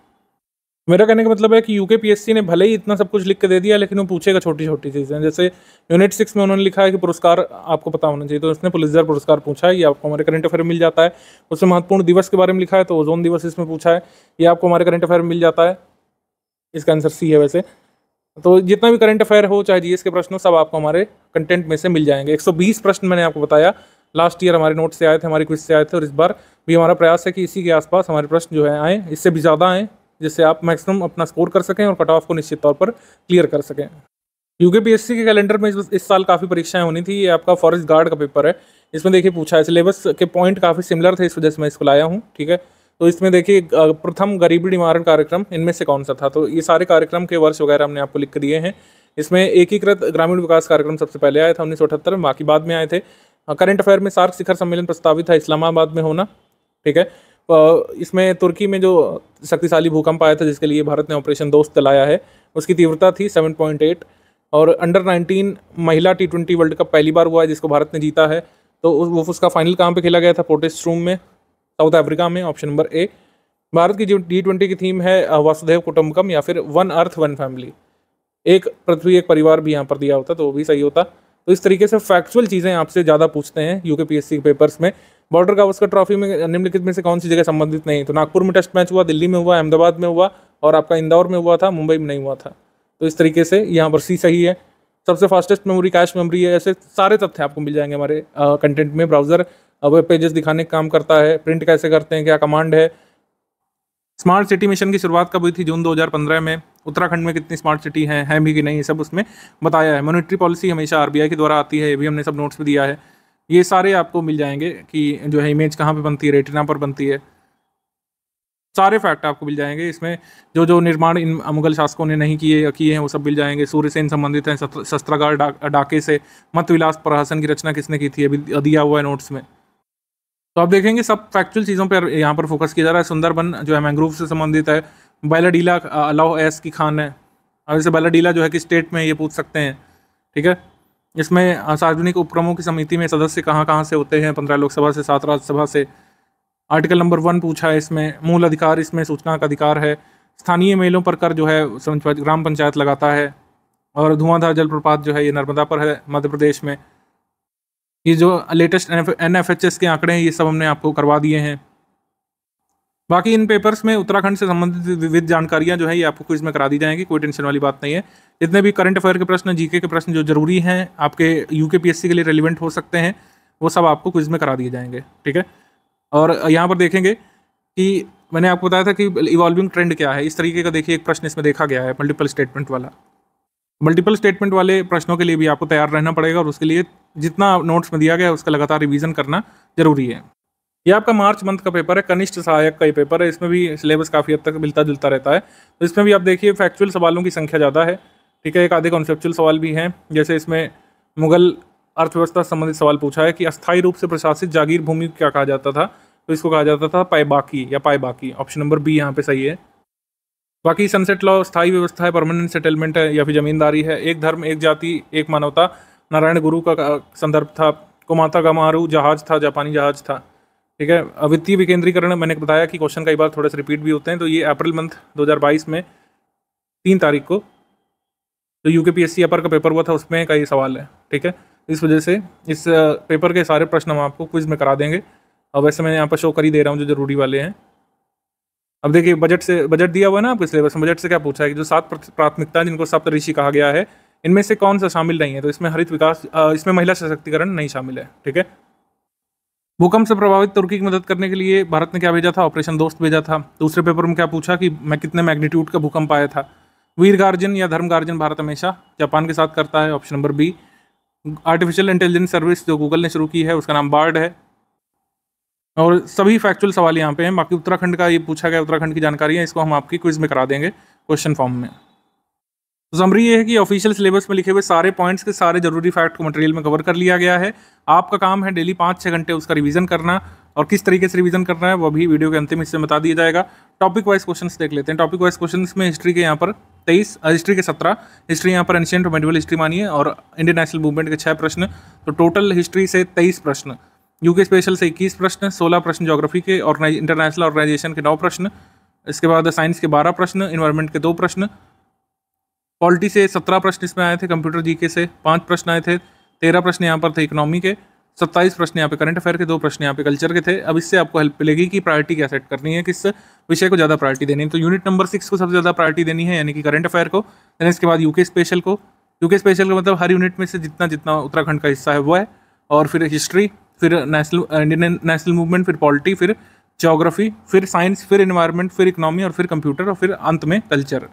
मेरा कहने का मतलब है कि यूके पीएससी ने भले ही इतना सब कुछ लिख के दे दिया लेकिन वो पूछेगा छोटी छोटी चीज़ें जैसे यूनिट सिक्स में उन्होंने लिखा है कि पुरस्कार आपको पता होना चाहिए तो उसने पुलिसदार पुरस्कार पूछा है ये आपको हमारे करंट अफेयर मिल जाता है उसने महत्वपूर्ण दिवस के बारे में लिखा है तो ओजोन दिवस इसमें पूछा है ये आपको हमारे करंट अफेयर मिल जाता है इसका आंसर सी है वैसे तो जितना भी करंट अफेयर हो चाहे जीएस के प्रश्न हो सब आपको हमारे कंटेंट में से मिल जाएंगे 120 प्रश्न मैंने आपको बताया लास्ट ईयर हमारे नोट से आए थे हमारे क्विज से आए थे और इस बार भी हमारा प्रयास है कि इसी के आसपास हमारे प्रश्न जो है आए इससे भी ज़्यादा आएँ जिससे आप मैक्सिमम अपना स्कोर कर सकें और कट ऑफ को निश्चित तौर पर क्लियर कर सकें यू के के कैलेंडर में इस, इस साल काफ़ी परीक्षाएं होनी थी ये आपका फॉरेस्ट गार्ड का पेपर है इसमें देखिए पूछा है सिलेबस के पॉइंट काफ़ी सिमिलर थे इस वजह से मैं इसको लाया हूँ ठीक है तो इसमें देखिए प्रथम गरीबी निवारण कार्यक्रम इनमें से कौन सा था तो ये सारे कार्यक्रम के वर्ष वगैरह हमने आपको लिख दिए हैं इसमें एकीकृत ग्रामीण विकास कार्यक्रम सबसे पहले आया था उन्नीस में बाकी बाद में आए थे करंट अफेयर में सार्क शिखर सम्मेलन प्रस्तावित था इस्लामाबाद में होना ठीक है इसमें तुर्की में जो शक्तिशाली भूकंप आया था जिसके लिए भारत ने ऑपरेशन दोस्त चलाया है उसकी तीव्रता थी 7.8 और अंडर 19 महिला टी ट्वेंटी वर्ल्ड कप पहली बार हुआ है जिसको भारत ने जीता है तो वो उसका फाइनल कहाँ पे खेला गया था पोटेस्ट रूम में साउथ अफ्रीका में ऑप्शन नंबर ए भारत की जो टी ट्वेंटी की थीम है वासुदेव कुटुम्बकम या फिर वन अर्थ वन फैमिली एक पृथ्वी एक परिवार भी यहाँ पर दिया होता तो वो भी सही होता तो इस तरीके से फैक्चुअल चीज़ें आपसे ज़्यादा पूछते हैं यूके के पेपर्स में बॉर्डर गावस्कर ट्रॉफी में निम्नलिखित में से कौन सी जगह संबंधित नहीं तो नागपुर में टेस्ट मैच हुआ दिल्ली में हुआ अहमदाबाद में हुआ और आपका इंदौर में हुआ था मुंबई में नहीं हुआ था तो इस तरीके से यहाँ पर सी सही है सबसे फास्टेस्ट मेमोरी कैश मेमोरी है ऐसे सारे तथ्य आपको मिल जाएंगे हमारे कंटेंट में ब्राउजर वेब पेजेस दिखाने का काम करता है प्रिंट कैसे करते हैं क्या कमांड है स्मार्ट सिटी मिशन की शुरुआत कब हुई थी जून 2015 में उत्तराखंड में कितनी स्मार्ट सिटी हैं हैं भी कि नहीं सब उसमें बताया है मॉनिटरी पॉलिसी हमेशा आरबीआई के द्वारा आती है ये भी हमने सब नोट्स में दिया है ये सारे आपको मिल जाएंगे कि जो है इमेज कहाँ पर बनती है रेटिना पर बनती है सारे फैक्ट आपको मिल जाएंगे इसमें जो जो निर्माण इन मुगल शासकों ने नहीं किए किए हैं वो सब मिल जाएंगे सूर्य से इन संबंधित हैं शस्त्रागार डाके से मत विलास प्रहसन की रचना किसने की थी अभी दिया हुआ है नोट्स में तो आप देखेंगे सब फैक्चुअल चीज़ों पर यहाँ पर फोकस किया जा रहा है सुंदरबन जो है मैंग्रोव से संबंधित है बैलाडीला अलाउ एस की खान है इसे जैसे बैलाडीला जो है कि स्टेट में ये पूछ सकते हैं ठीक है इसमें सार्वजनिक उपक्रमों की समिति में सदस्य कहाँ कहाँ से होते हैं पंद्रह लोकसभा से सात राज्यसभा से आर्टिकल नंबर वन पूछा है इसमें मूल अधिकार इसमें सूचना का अधिकार है स्थानीय मेलों पर कर जो है ग्राम पंचायत लगाता है और धुआंधार जलप्रपात जो है ये नर्मदा पर है मध्य प्रदेश में ये जो latest N F H S के आंकड़े हैं ये सब हमने आपको करवा दिए हैं बाकी इन पेपर्स में उत्तराखंड से संबंधित विविध जानकारियां जो है ये आपको क्विज में करा दी जाएंगी कोई टेंशन वाली बात नहीं है जितने भी करंट अफेयर के प्रश्न जीके के प्रश्न जो जरूरी हैं आपके यूके सी के लिए रेलिवेंट हो सकते हैं वो सब आपको क्विज में करा दिए जाएंगे ठीक है और यहाँ पर देखेंगे कि मैंने आपको बताया था कि इवॉल्विंग ट्रेंड क्या है इस तरीके का देखिए एक प्रश्न इसमें देखा गया है मल्टीपल स्टेटमेंट वाला मल्टीपल स्टेटमेंट वाले प्रश्नों के लिए भी आपको तैयार रहना पड़ेगा और उसके लिए जितना नोट्स में दिया गया उसका लगातार रिवीजन करना जरूरी है ये आपका मार्च मंथ का पेपर है कनिष्ठ सहायक का ये पेपर है इसमें भी सिलेबस काफ़ी हद तक मिलता जुलता रहता है तो इसमें भी आप देखिए फैक्चुअल सवालों की संख्या ज़्यादा है ठीक है एक आधे कॉन्सेप्चुअल सवाल भी हैं जैसे इसमें मुगल अर्थव्यवस्था संबंधित सवाल पूछा है कि अस्थायी रूप से प्रशासित जागीर भूमि क्या कहा जाता था तो इसको कहा जाता था बाकी या पाएबाकी ऑप्शन नंबर बी यहाँ पे सही है बाकी सनसेट लॉ स्थायी व्यवस्था है परमानेंट सेटलमेंट है या फिर जमींदारी है एक धर्म एक जाति एक मानवता नारायण गुरु का, का संदर्भ था कोमाता मारू जहाज था जापानी जहाज था ठीक है वित्तीय विकेंद्रीकरण मैंने बताया कि क्वेश्चन कई बार थोड़े से रिपीट भी होते हैं तो ये अप्रैल मंथ 2022 में तीन तारीख को जो यू के पी एस सी अपर का पेपर हुआ था उसमें कई सवाल है ठीक है इस वजह से इस पेपर के सारे प्रश्न हम आपको क्विज में करा देंगे और वैसे मैं यहाँ पर शो कर ही दे रहा हूँ जो जरूरी वाले हैं अब देखिए बजट से बजट दिया हुआ है ना आपको सिलेबस में बजट से क्या पूछा है कि जो सात प्राथमिकता जिनको सप्तऋषि कहा गया है इनमें से कौन सा शामिल नहीं है तो इसमें हरित विकास इसमें महिला सशक्तिकरण नहीं शामिल है ठीक है भूकंप से प्रभावित तुर्की की मदद करने के लिए भारत ने क्या भेजा था ऑपरेशन दोस्त भेजा था दूसरे पेपर में क्या पूछा कि मैं कितने मैग्नीट्यूड का भूकंप आया था वीर गार्जन या धर्म गार्जन भारत हमेशा जापान के साथ करता है option number B artificial intelligence service जो गूगल ने शुरू की है उसका नाम बार्ड है और सभी फैक्चुअल सवाल यहाँ पे हैं बाकी उत्तराखंड का ये पूछा गया उत्तराखंड की जानकारी है इसको हम आपकी क्विज में करा देंगे क्वेश्चन फॉर्म में तो ये है कि ऑफिशियल सिलेबस में लिखे हुए सारे पॉइंट्स के सारे जरूरी फैक्ट को मटेरियल में कवर कर लिया गया है आपका काम है डेली पाँच छः घंटे उसका रिवीजन करना और किस तरीके से रिवीजन करना है वो भी वीडियो के अंतिम हिस्से में बता दिया जाएगा टॉपिक वाइज क्वेश्चंस देख लेते हैं टॉपिक वाइज क्वेश्चंस में हिस्ट्री के यहाँ पर तेईस हिस्ट्री के सत्रह हिस्ट्री यहाँ पर एंशियंट और मेडिवल हिस्ट्री मानिए और इंडियन नेशनल मूवमेंट के छः प्रश्न तो टोटल हिस्ट्री से तेईस प्रश्न यूके स्पेशल से इक्कीस प्रश्न सोलह प्रश्न जोग्राफी के और इंटरनेशनल ऑर्गेनाइजेशन के नौ प्रश्न इसके बाद साइंस के बारह प्रश्न इन्वायरमेंट के दो प्रश्न पॉलिटी से सत्रह प्रश्न इसमें आए थे कंप्यूटर जीके से पाँच प्रश्न आए थे तेरह प्रश्न यहाँ पर थे इकोनॉमी के सत्ताईस प्रश्न यहाँ पे करंट अफेयर के दो प्रश्न यहाँ पे कल्चर के थे अब इससे आपको हेल्प मिलेगी कि प्रायोरिटी क्या सेट करनी है किस विषय को ज़्यादा प्रायोरिटी देनी है तो यूनिट नंबर सिक्स को सबसे ज़्यादा प्रायोरिटी देनी है यानी कि करंट अफेयर को देन इसके बाद यूके स्पेशल को यूके स्पेशल का मतलब हर यूनिट में से जितना जितना उत्तराखंड का हिस्सा है वो है और फिर हिस्ट्री फिर नेशनल इंडियन नेशनल मूवमेंट फिर पॉलिटी फिर जोग्राफी फिर साइंस फिर इन्वायरमेंट फिर इकनॉमी और फिर कंप्यूटर और फिर अंत में कल्चर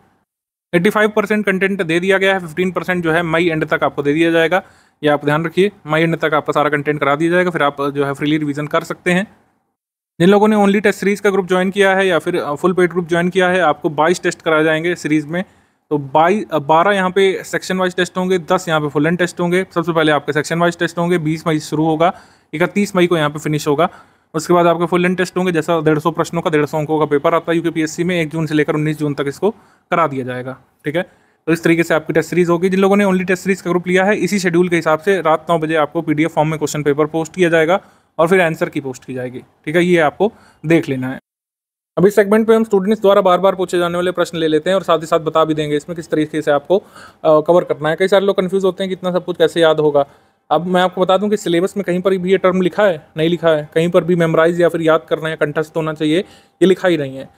85% फाइव परसेंट कंटेंट दे दिया गया है फिफ्टीन परसेंट जो है मई एंड तक आपको दे दिया जाएगा ये आप ध्यान रखिए मई एंड तक आपका सारा कंटेंट करा दिया जाएगा फिर आप जो है फ्रीली रिवीजन कर सकते हैं जिन लोगों ने ओनली टेस्ट सीरीज़ का ग्रुप ज्वाइन किया है या फिर फुल पेड ग्रुप ज्वाइन किया है आपको बाईस टेस्ट कराए जाएंगे सीरीज़ में तो बाई uh, बारह यहाँ पे सेक्शन वाइज टेस्ट होंगे दस यहाँ पे फुल एंड टेस्ट होंगे सबसे पहले आपके सेक्शन वाइज टेस्ट होंगे बीस मई शुरू होगा इकतीस मई को यहाँ पे फिनिश होगा उसके बाद आपके फुल एंड टेस्ट होंगे जैसा डेढ़ सौ प्रश्नों का डेढ़ सौ अंकों का पेपर आता है यूके में एक जून से लेकर उन्नीस जून तक इसको करा दिया जाएगा ठीक है तो इस तरीके से आपकी टेस्ट सीरीज होगी जिन लोगों ने ओनली टेस्ट सीरीज का ग्रुप लिया है इसी शेड्यूल के हिसाब से रात नौ बजे आपको पी फॉर्म में क्वेश्चन पेपर पोस्ट किया जाएगा और फिर आंसर की पोस्ट की जाएगी ठीक है ये आपको देख लेना है अब इस सेगमेंट पे हम स्टूडेंट्स द्वारा बार बार पूछे जाने वाले प्रश्न ले लेते हैं और साथ ही साथ बता भी देंगे इसमें किस तरीके से आपको कवर करना है कई सारे लोग कन्फ्यूज़ होते हैं कि इतना सब कुछ कैसे याद होगा अब मैं आपको बता दूं कि सिलेबस में कहीं पर भी ये टर्म लिखा है नहीं लिखा है कहीं पर भी मेमोराइज या फिर याद करना या कंठस्थ होना चाहिए ये लिखा ही नहीं है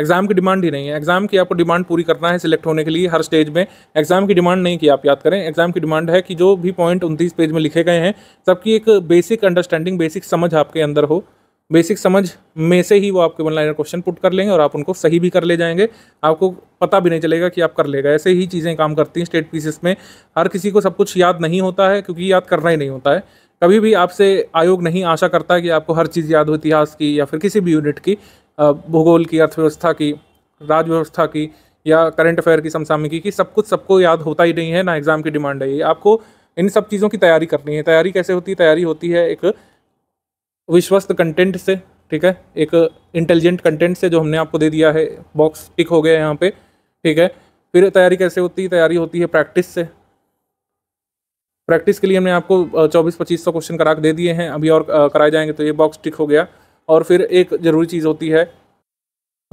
एग्ज़ाम की डिमांड ही नहीं है एग्ज़ाम की आपको डिमांड पूरी करना है सिलेक्ट होने के लिए हर स्टेज में एग्ज़ाम की डिमांड नहीं कि आप याद करें एग्ज़ाम की डिमांड है कि जो भी पॉइंट उनतीस पेज में लिखे गए हैं सबकी एक बेसिक अंडरस्टैंडिंग बेसिक समझ आपके अंदर हो बेसिक समझ में से ही वो आपके वन लाइनर क्वेश्चन पुट कर लेंगे और आप उनको सही भी कर ले जाएंगे आपको पता भी नहीं चलेगा कि आप कर लेगा ऐसे ही चीज़ें काम करती हैं स्टेट पीसीस में हर किसी को सब कुछ याद नहीं होता है क्योंकि याद करना ही नहीं होता है कभी भी आपसे आयोग नहीं आशा करता कि आपको हर चीज़ याद हो इतिहास की या फिर किसी भी यूनिट की भूगोल की अर्थव्यवस्था की राज्य व्यवस्था की या करंट अफेयर की समसामयिकी की सब कुछ सबको याद होता ही नहीं है ना एग्ज़ाम की डिमांड है ये आपको इन सब चीज़ों की तैयारी करनी है तैयारी कैसे होती है तैयारी होती है एक विश्वस्त कंटेंट से ठीक है एक इंटेलिजेंट कंटेंट से जो हमने आपको दे दिया है बॉक्स टिक हो गया यहाँ पे ठीक है फिर तैयारी कैसे होती है तैयारी होती है प्रैक्टिस से प्रैक्टिस के लिए हमने आपको चौबीस पच्चीस सौ क्वेश्चन करा के दे दिए हैं अभी और कराए जाएंगे तो ये बॉक्स टिक हो गया और फिर एक ज़रूरी चीज़ होती है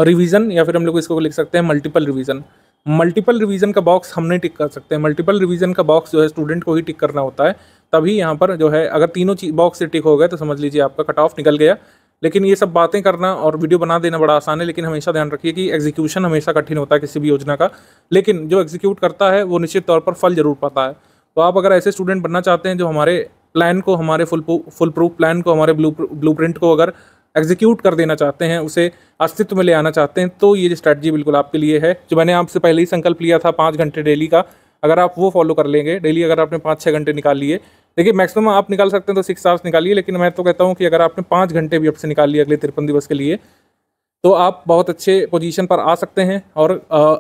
रिवीजन या फिर हम लोग इसको लिख सकते हैं मल्टीपल रिवीजन मल्टीपल रिवीजन का बॉक्स हम नहीं टिक कर सकते हैं मल्टीपल रिवीजन का बॉक्स जो है स्टूडेंट को ही टिक करना होता है तभी यहाँ पर जो है अगर तीनों चीज बॉक्स से टिक हो गए तो समझ लीजिए आपका कट ऑफ निकल गया लेकिन ये सब बातें करना और वीडियो बना देना बड़ा आसान है लेकिन हमेशा ध्यान रखिए कि एग्जीक्यूशन हमेशा कठिन होता है किसी भी योजना का लेकिन जो एग्जीक्यूट करता है वो निश्चित तौर पर फल जरूर पाता है तो आप अगर ऐसे स्टूडेंट बनना चाहते हैं जो हमारे प्लान को हमारे फुल फुल प्रूफ प्लान को हमारे ब्लू ब्लू प्रिंट को अगर एग्जीक्यूट कर देना चाहते हैं उसे अस्तित्व में ले आना चाहते हैं तो ये स्ट्रैटजी बिल्कुल आपके लिए है जो मैंने आपसे पहले ही संकल्प लिया था पाँच घंटे डेली का अगर आप वो फॉलो कर लेंगे डेली अगर आपने पाँच छः घंटे निकाल लिए देखिए मैक्सिमम आप निकाल सकते हैं तो सिक्स आवर्स निकालिए लेकिन मैं तो कहता हूँ कि अगर आपने पाँच घंटे भी आपसे निकाल लिए अगले तिरपन दिवस के लिए तो आप बहुत अच्छे पोजीशन पर आ सकते हैं और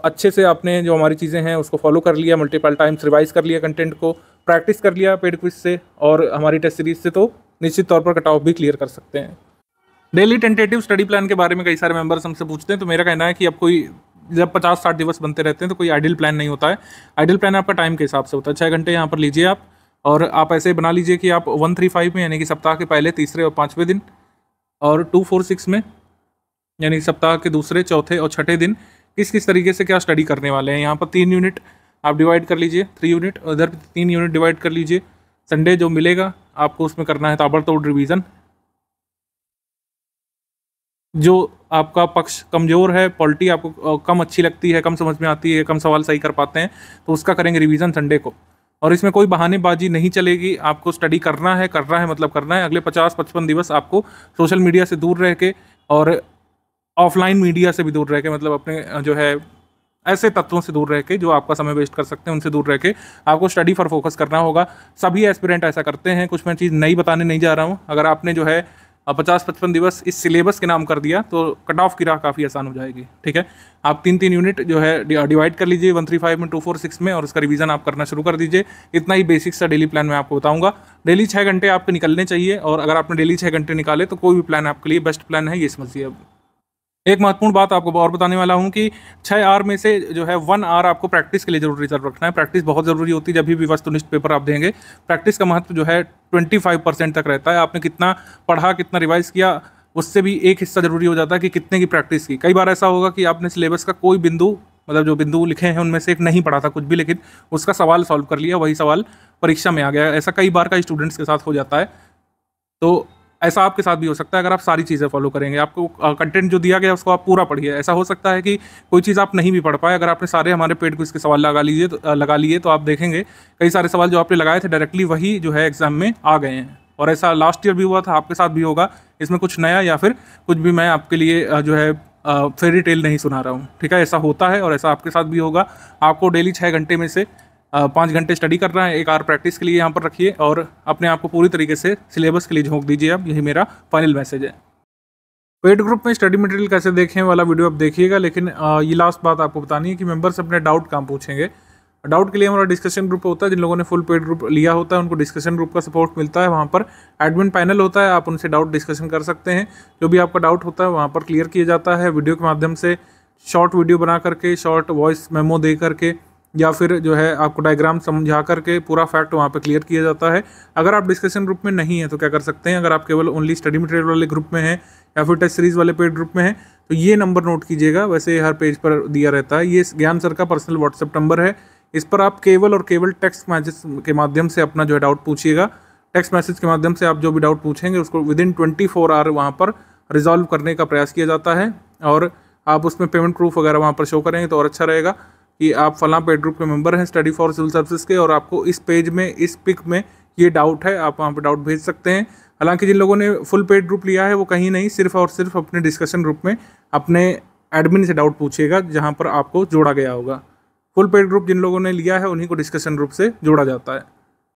अच्छे से आपने जो हमारी चीज़ें हैं उसको फॉलो कर लिया मल्टीपल टाइम्स रिवाइज कर लिया कंटेंट को प्रैक्टिस कर लिया पेड क्विज से और हमारी टेस्ट सीरीज से तो निश्चित तौर पर कट ऑफ भी क्लियर कर सकते हैं डेली टेंटेटिव स्टडी प्लान के बारे में कई सारे मेंबर्स हमसे पूछते हैं तो मेरा कहना है कि अब कोई जब पचास साठ दिवस बनते रहते हैं तो कोई आइडियल प्लान नहीं होता है आइडियल प्लान आपका टाइम के हिसाब से होता है छः घंटे यहाँ पर लीजिए आप और आप ऐसे बना लीजिए कि आप वन थ्री फाइव में यानी कि सप्ताह के पहले तीसरे और पाँचवें दिन और टू फोर सिक्स में यानी सप्ताह के दूसरे चौथे और छठे दिन किस किस तरीके से क्या स्टडी करने वाले हैं यहाँ पर तीन यूनिट आप डिवाइड कर लीजिए थ्री यूनिट उधर तीन यूनिट डिवाइड कर लीजिए संडे जो मिलेगा आपको उसमें करना है ताबड़तोड़ रिवीजन जो आपका पक्ष कमज़ोर है पॉलिटी आपको कम अच्छी लगती है कम समझ में आती है कम सवाल सही कर पाते हैं तो उसका करेंगे रिवीजन संडे को और इसमें कोई बहानेबाजी नहीं चलेगी आपको स्टडी करना है करना है मतलब करना है अगले पचास पचपन दिवस आपको सोशल मीडिया से दूर रह के और ऑफलाइन मीडिया से भी दूर रह के मतलब अपने जो है ऐसे तत्वों से दूर रह के जो आपका समय वेस्ट कर सकते हैं उनसे दूर रह के आपको स्टडी पर फोकस करना होगा सभी एस्पिरेंट ऐसा करते हैं कुछ मैं चीज़ नहीं बताने नहीं जा रहा हूँ अगर आपने जो है और पचास पचपन दिवस इस सिलेबस के नाम कर दिया तो कट ऑफ की राह काफ़ी आसान हो जाएगी ठीक है आप तीन तीन यूनिट जो है डिवाइड कर लीजिए वन थ्री फाइव में टू फोर सिक्स में और उसका रिवीजन आप करना शुरू कर दीजिए इतना ही बेसिक सा डेली प्लान मैं आपको बताऊंगा डेली छः घंटे आपके निकलने चाहिए और अगर आपने डेली छः घंटे निकाले तो कोई भी प्लान आपके लिए बेस्ट प्लान है ये समझिए अब एक महत्वपूर्ण बात आपको और बताने वाला हूँ कि छः आर में से जो है वन आर आपको प्रैक्टिस के लिए जरूर रिजर्व रखना है प्रैक्टिस बहुत ज़रूरी होती है जब भी वस्तुनिष्ठ पेपर आप देंगे प्रैक्टिस का महत्व जो है ट्वेंटी फाइव परसेंट तक रहता है आपने कितना पढ़ा कितना रिवाइज़ किया उससे भी एक हिस्सा जरूरी हो जाता है कि कितने की प्रैक्टिस की कई बार ऐसा होगा कि आपने सिलेबस का कोई बिंदु मतलब जो बिंदु लिखे हैं उनमें से एक नहीं पढ़ा था कुछ भी लेकिन उसका सवाल सॉल्व कर लिया वही सवाल परीक्षा में आ गया ऐसा कई बार का स्टूडेंट्स के साथ हो जाता है तो ऐसा आपके साथ भी हो सकता है अगर आप सारी चीज़ें फॉलो करेंगे आपको कंटेंट जो दिया गया उसको आप पूरा पढ़िए ऐसा हो सकता है कि कोई चीज़ आप नहीं भी पढ़ पाए अगर आपने सारे हमारे पेड को इसके सवाल लगा लीजिए तो, लगा लिए तो आप देखेंगे कई सारे सवाल जो आपने लगाए थे डायरेक्टली वही जो है एग्ज़ाम में आ गए हैं और ऐसा लास्ट ईयर भी हुआ था आपके साथ भी होगा इसमें कुछ नया या फिर कुछ भी मैं आपके लिए जो है फेरी टेल नहीं सुना रहा हूँ ठीक है ऐसा होता है और ऐसा आपके साथ भी होगा आपको डेली छः घंटे में से पाँच घंटे स्टडी कर रहा है एक आर प्रैक्टिस के लिए यहाँ पर रखिए और अपने आप को पूरी तरीके से सिलेबस के लिए झोंक दीजिए आप यही मेरा फाइनल मैसेज है पेड ग्रुप में स्टडी मटेरियल कैसे देखें वाला वीडियो आप देखिएगा लेकिन ये लास्ट बात आपको बतानी है कि मेंबर्स अपने डाउट कहाँ पूछेंगे डाउट के लिए हमारा डिस्कशन ग्रुप होता है जिन लोगों ने फुल पेड ग्रुप लिया होता है उनको डिस्कशन ग्रुप का सपोर्ट मिलता है वहाँ पर एडमिन पैनल होता है आप उनसे डाउट डिस्कशन कर सकते हैं जो भी आपका डाउट होता है वहाँ पर क्लियर किया जाता है वीडियो के माध्यम से शॉर्ट वीडियो बना करके शॉर्ट वॉइस मेमो दे करके या फिर जो है आपको डायग्राम समझा करके पूरा फैक्ट वहाँ पे क्लियर किया जाता है अगर आप डिस्कशन ग्रुप में नहीं है तो क्या कर सकते हैं अगर आप केवल ओनली स्टडी मटेरियल वाले ग्रुप में हैं या फिर टेस्ट सीरीज़ वाले पेड ग्रुप में हैं तो ये नंबर नोट कीजिएगा वैसे हर पेज पर दिया रहता है ये ज्ञान सर का पर्सनल व्हाट्सअप नंबर है इस पर आप केवल और केवल टेक्स्ट मैसेज के माध्यम से अपना जो है डाउट पूछिएगा टेक्स्ट मैसेज के माध्यम से आप जो भी डाउट पूछेंगे उसको within twenty four hour वहाँ पर रिजॉल्व करने का प्रयास किया जाता है और आप उसमें पेमेंट प्रूफ वगैरह वहाँ पर शो करेंगे तो और अच्छा रहेगा कि आप फलां पेड ग्रुप के मेंबर हैं स्टडी फॉर सिविल सर्विस के और आपको इस पेज में इस पिक में ये डाउट है आप वहाँ पर डाउट भेज सकते हैं हालांकि जिन लोगों ने फुल पेड ग्रुप लिया है वो कहीं नहीं सिर्फ और सिर्फ अपने डिस्कशन ग्रुप में अपने एडमिन से डाउट पूछेगा जहाँ पर आपको जोड़ा गया होगा फुल पेड ग्रुप जिन लोगों ने लिया है उन्हीं को डिस्कशन ग्रुप से जोड़ा जाता है